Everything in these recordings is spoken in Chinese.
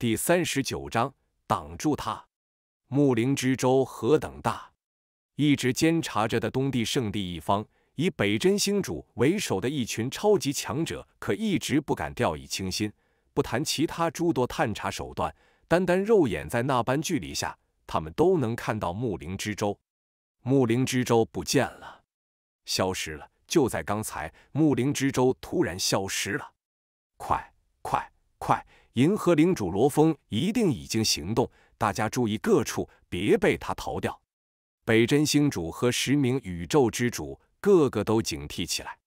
第三十九章挡住他。木灵之州何等大，一直监察着的东帝圣地一方，以北真星主为首的一群超级强者，可一直不敢掉以轻心。不谈其他诸多探查手段，单单肉眼在那般距离下，他们都能看到木灵之州。木灵之州不见了，消失了！就在刚才，木灵之舟突然消失了！快快快！银河领主罗峰一定已经行动，大家注意各处，别被他逃掉。北真星主和十名宇宙之主个个都警惕起来。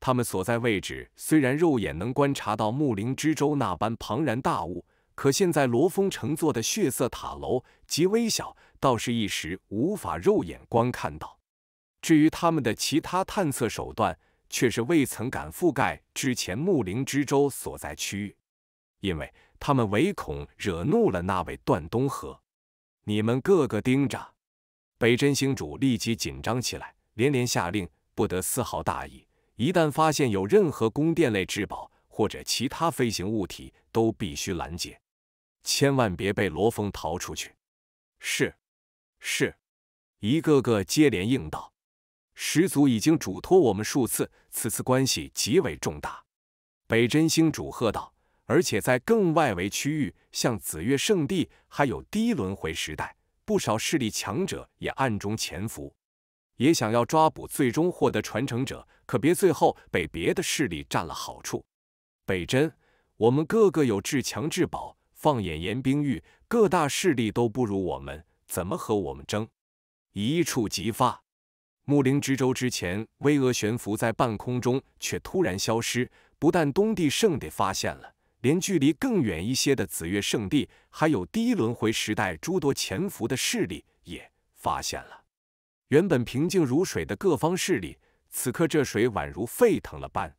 他们所在位置虽然肉眼能观察到木灵之舟那般庞然大物，可现在罗峰乘坐的血色塔楼极微小，倒是一时无法肉眼观看到。至于他们的其他探测手段，却是未曾敢覆盖之前木灵之舟所在区域。因为他们唯恐惹怒了那位段东河，你们个个盯着。北真星主立即紧张起来，连连下令，不得丝毫大意。一旦发现有任何宫殿类至宝或者其他飞行物体，都必须拦截，千万别被罗峰逃出去。是，是，一个个接连应道。始祖已经嘱托我们数次，此次关系极为重大。北真星主喝道。而且在更外围区域，像紫月圣地，还有低轮回时代，不少势力强者也暗中潜伏，也想要抓捕最终获得传承者。可别最后被别的势力占了好处。北真，我们个个有至强至宝，放眼严冰域，各大势力都不如我们，怎么和我们争？一触即发。木灵之舟之前巍峨悬浮在半空中，却突然消失。不但东帝圣地发现了。连距离更远一些的紫月圣地，还有第一轮回时代诸多潜伏的势力也发现了。原本平静如水的各方势力，此刻这水宛如沸腾了般。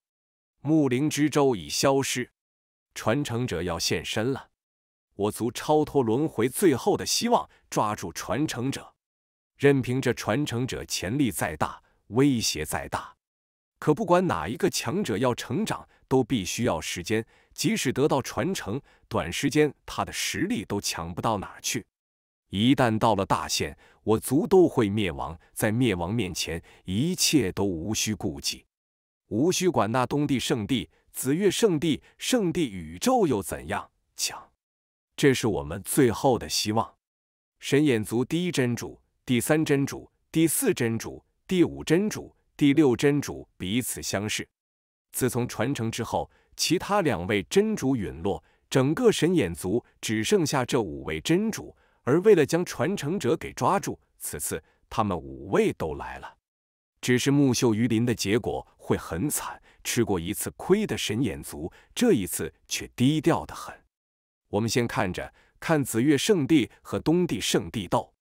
木灵之舟已消失，传承者要现身了。我族超脱轮回最后的希望，抓住传承者。任凭这传承者潜力再大，威胁再大，可不管哪一个强者要成长，都必须要时间。即使得到传承，短时间他的实力都强不到哪儿去。一旦到了大限，我族都会灭亡。在灭亡面前，一切都无需顾忌，无需管那东帝圣地、紫月圣地、圣地宇宙又怎样强。这是我们最后的希望。神眼族第一真主、第三真主、第四真主、第五真主、第六真主彼此相视。自从传承之后。其他两位真主陨落，整个神眼族只剩下这五位真主。而为了将传承者给抓住，此次他们五位都来了。只是木秀于林的结果会很惨。吃过一次亏的神眼族，这一次却低调的很。我们先看着，看紫月圣地和东帝圣地斗，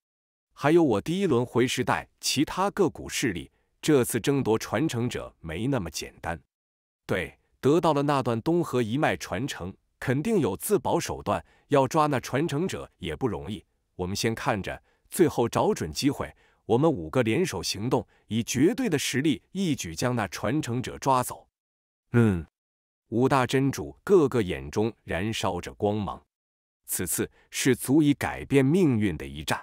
还有我第一轮回时代其他各股势力。这次争夺传承者没那么简单。对。得到了那段东河一脉传承，肯定有自保手段。要抓那传承者也不容易，我们先看着，最后找准机会，我们五个联手行动，以绝对的实力一举将那传承者抓走。嗯，五大真主各个眼中燃烧着光芒，此次是足以改变命运的一战。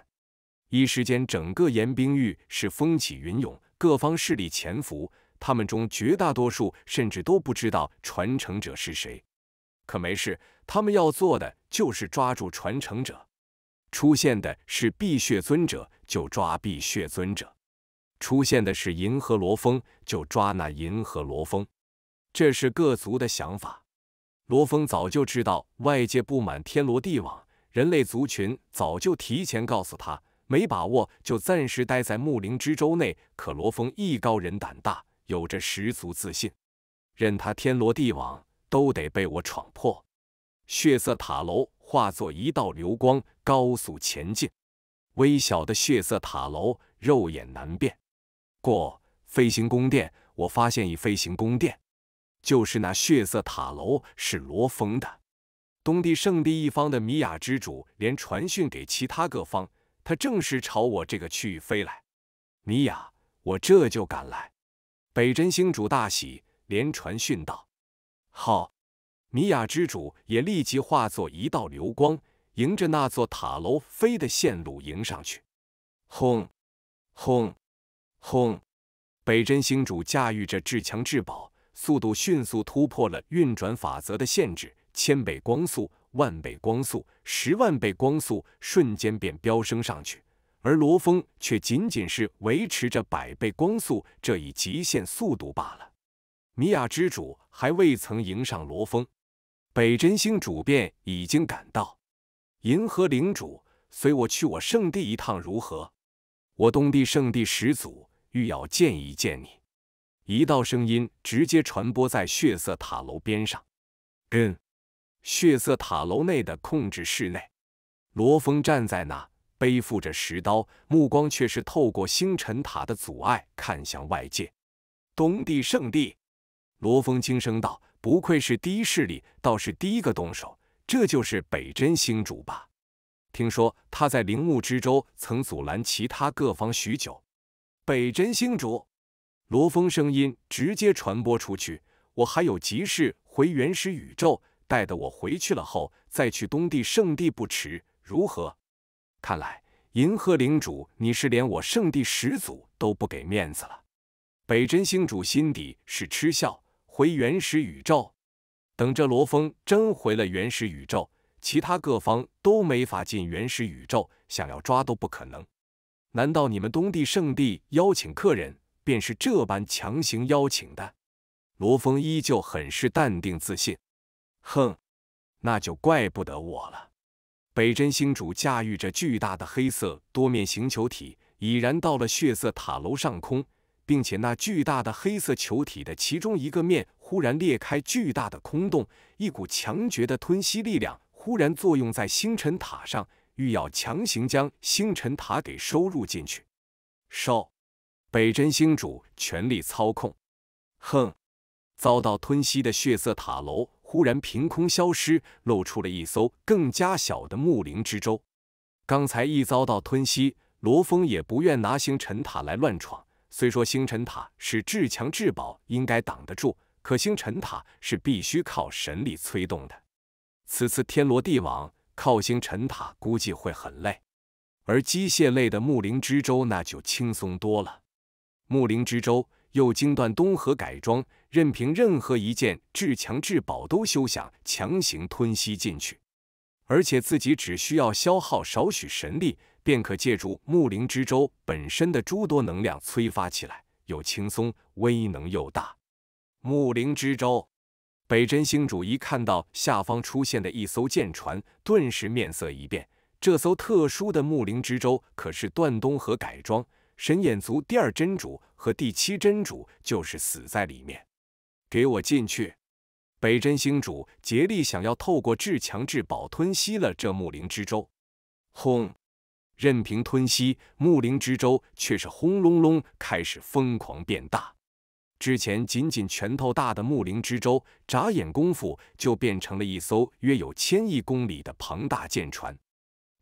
一时间，整个严冰域是风起云涌，各方势力潜伏。他们中绝大多数甚至都不知道传承者是谁，可没事，他们要做的就是抓住传承者。出现的是碧血尊者，就抓碧血尊者；出现的是银河罗峰，就抓那银河罗峰。这是各族的想法。罗峰早就知道外界布满天罗地网，人类族群早就提前告诉他，没把握就暂时待在木灵之州内。可罗峰艺高人胆大。有着十足自信，任他天罗地网，都得被我闯破。血色塔楼化作一道流光，高速前进。微小的血色塔楼，肉眼难辨。过飞行宫殿，我发现一飞行宫殿，就是那血色塔楼，是罗峰的东帝圣地一方的米雅之主，连传讯给其他各方，他正是朝我这个区域飞来。米雅，我这就赶来。北真星主大喜，连传讯道：“好！”米雅之主也立即化作一道流光，迎着那座塔楼飞的线路迎上去。轰！轰！轰！北真星主驾驭着至强至宝，速度迅速突破了运转法则的限制，千倍光速、万倍光速、十万倍光速，瞬间便飙升上去。而罗峰却仅仅是维持着百倍光速这一极限速度罢了。米亚之主还未曾迎上罗峰，北真星主便已经赶到。银河领主，随我去我圣地一趟如何？我东帝圣地始祖欲要见一见你。一道声音直接传播在血色塔楼边上。跟，血色塔楼内的控制室内，罗峰站在那。背负着石刀，目光却是透过星辰塔的阻碍看向外界。东地圣地，罗峰轻声道：“不愧是第一势力，倒是第一个动手。这就是北真星主吧？听说他在陵墓之州曾阻拦其他各方许久。”北真星主，罗峰声音直接传播出去：“我还有急事回原始宇宙，待得我回去了后再去东地圣地不迟，如何？”看来银河领主，你是连我圣地始祖都不给面子了。北真星主心底是嗤笑。回原始宇宙，等这罗峰真回了原始宇宙，其他各方都没法进原始宇宙，想要抓都不可能。难道你们东帝圣地邀请客人，便是这般强行邀请的？罗峰依旧很是淡定自信。哼，那就怪不得我了。北真星主驾驭着巨大的黑色多面形球体，已然到了血色塔楼上空，并且那巨大的黑色球体的其中一个面忽然裂开巨大的空洞，一股强绝的吞吸力量忽然作用在星辰塔上，欲要强行将星辰塔给收入进去。受，北真星主全力操控。哼！遭到吞吸的血色塔楼。忽然凭空消失，露出了一艘更加小的木灵之舟。刚才一遭到吞吸，罗峰也不愿拿星辰塔来乱闯。虽说星辰塔是至强至宝，应该挡得住，可星辰塔是必须靠神力催动的。此次天罗地网靠星辰塔估计会很累，而机械类的木灵之舟那就轻松多了。木灵之舟。又经断东河改装，任凭任何一件至强至宝都休想强行吞吸进去。而且自己只需要消耗少许神力，便可借助木灵之舟本身的诸多能量催发起来，又轻松，威能又大。木灵之舟，北真星主一看到下方出现的一艘舰船，顿时面色一变。这艘特殊的木灵之舟可是断东河改装。神眼族第二真主和第七真主就是死在里面。给我进去！北真星主竭力想要透过至强至宝吞吸了这木灵之舟。轰！任凭吞吸，木灵之舟却是轰隆隆开始疯狂变大。之前仅仅拳头大的木灵之舟，眨眼功夫就变成了一艘约有千亿公里的庞大舰船。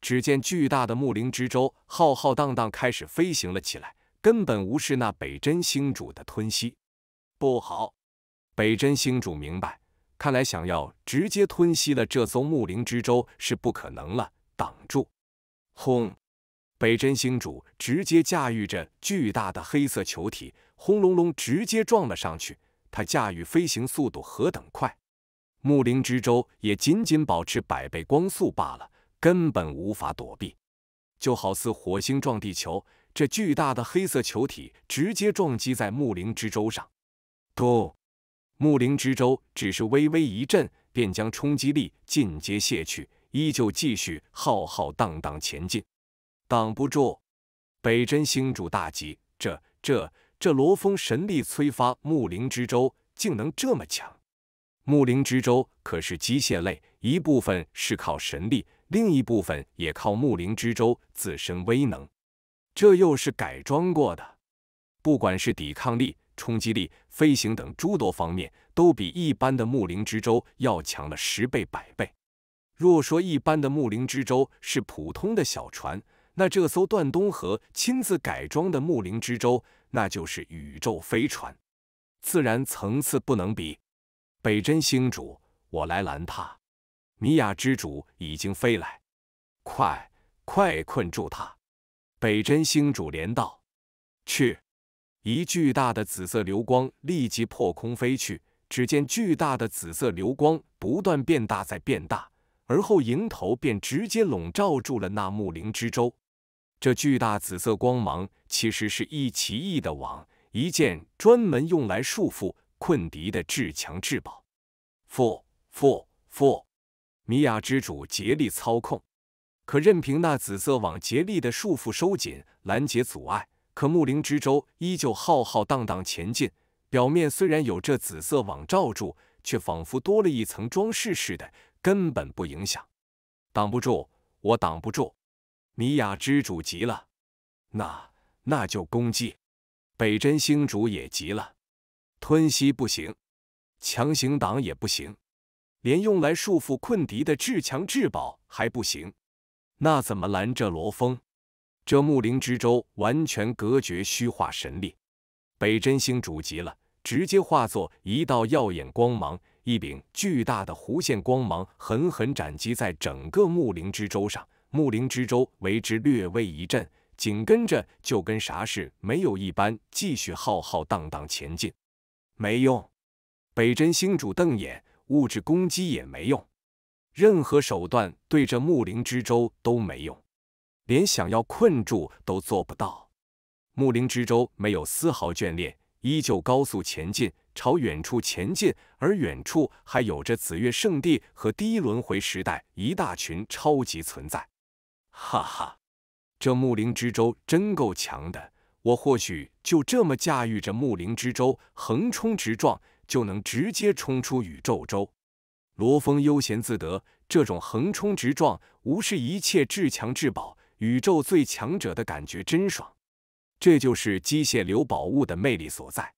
只见巨大的木灵之舟浩浩荡荡开始飞行了起来，根本无视那北真星主的吞吸。不好！北真星主明白，看来想要直接吞吸了这艘木灵之舟是不可能了。挡住！轰！北真星主直接驾驭着巨大的黑色球体，轰隆隆直接撞了上去。他驾驭飞行速度何等快，木灵之舟也仅仅保持百倍光速罢了。根本无法躲避，就好似火星撞地球，这巨大的黑色球体直接撞击在木灵之舟上。不，木灵之舟只是微微一震，便将冲击力尽皆卸去，依旧继续浩浩荡荡前进。挡不住！北真星主大急，这、这、这罗峰神力催发木灵之舟，竟能这么强？木灵之舟可是机械类，一部分是靠神力。另一部分也靠木灵之舟自身威能，这又是改装过的，不管是抵抗力、冲击力、飞行等诸多方面，都比一般的木灵之舟要强了十倍百倍。若说一般的木灵之舟是普通的小船，那这艘段东河亲自改装的木灵之舟，那就是宇宙飞船，自然层次不能比。北真星主，我来拦他。米娅之主已经飞来，快快困住他！北真星主连道：“去！”一巨大的紫色流光立即破空飞去。只见巨大的紫色流光不断变大，再变大，而后迎头便直接笼罩住了那木灵之舟。这巨大紫色光芒其实是一奇异的网，一件专门用来束缚困敌的至强至宝。four。米雅之主竭力操控，可任凭那紫色网竭力的束缚收紧、拦截阻碍，可木灵之舟依旧浩浩荡荡前进。表面虽然有这紫色网罩住，却仿佛多了一层装饰似的，根本不影响，挡不住，我挡不住。米雅之主急了，那那就攻击。北真星主也急了，吞吸不行，强行挡也不行。连用来束缚困敌的至强至宝还不行，那怎么拦着罗峰？这木灵之舟完全隔绝虚化神力，北真星主急了，直接化作一道耀眼光芒，一柄巨大的弧线光芒狠狠斩击在整个木灵之舟上，木灵之舟为之略微一震，紧跟着就跟啥事没有一般，继续浩浩荡荡前进。没用！北真星主瞪眼。物质攻击也没用，任何手段对着木灵之舟都没用，连想要困住都做不到。木灵之舟没有丝毫眷恋，依旧高速前进，朝远处前进。而远处还有着紫月圣地和第一轮回时代一大群超级存在。哈哈，这木灵之舟真够强的，我或许就这么驾驭着木灵之舟横冲直撞。就能直接冲出宇宙周。罗峰悠闲自得，这种横冲直撞、无视一切至强至宝、宇宙最强者的感觉真爽。这就是机械流宝物的魅力所在。